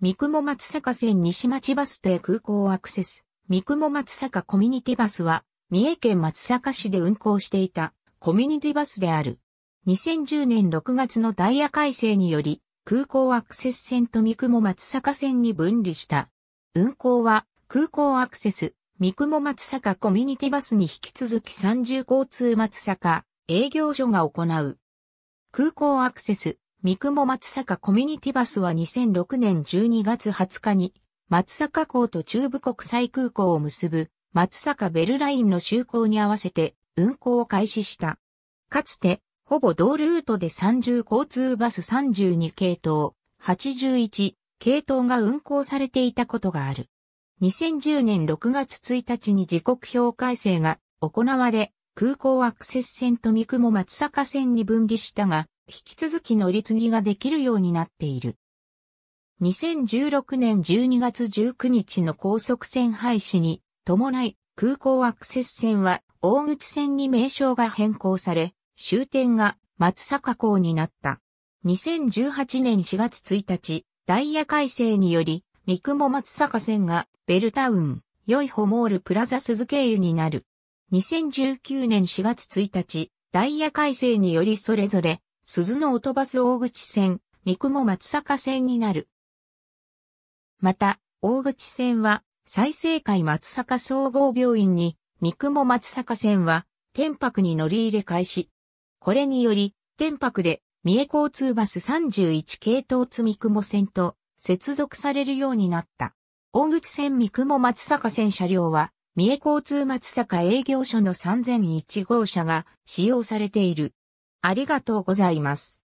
三雲松坂線西町バス停空港アクセス。三雲松坂コミュニティバスは、三重県松坂市で運行していたコミュニティバスである。2010年6月のダイヤ改正により、空港アクセス線と三雲松坂線に分離した。運行は、空港アクセス、三雲松坂コミュニティバスに引き続き三重交通松坂営業所が行う。空港アクセス、三雲松坂コミュニティバスは2006年12月20日に、松坂港と中部国際空港を結ぶ松坂ベルラインの就航に合わせて運行を開始した。かつて、ほぼ同ルートで30交通バス32系統、81系統が運行されていたことがある。2010年6月1日に時刻表改正が行われ、空港アクセス線と三雲松坂線に分離したが、引き続き乗り継ぎができるようになっている。2016年12月19日の高速線廃止に伴い空港アクセス線は大口線に名称が変更され、終点が松坂港になった。2018年4月1日、ダイヤ改正により、三雲松坂線がベルタウン、良いホモールプラザ鈴経由になる。2019年4月1日、ダイヤ改正によりそれぞれ鈴の音バス大口線、三雲松坂線になる。また、大口線は、再生会松坂総合病院に、三雲松坂線は、天白に乗り入れ開始。これにより、天白で、三重交通バス31系統津三雲線と、接続されるようになった。大口線三雲松坂線車両は、三重交通松坂営業所の3001号車が使用されている。ありがとうございます。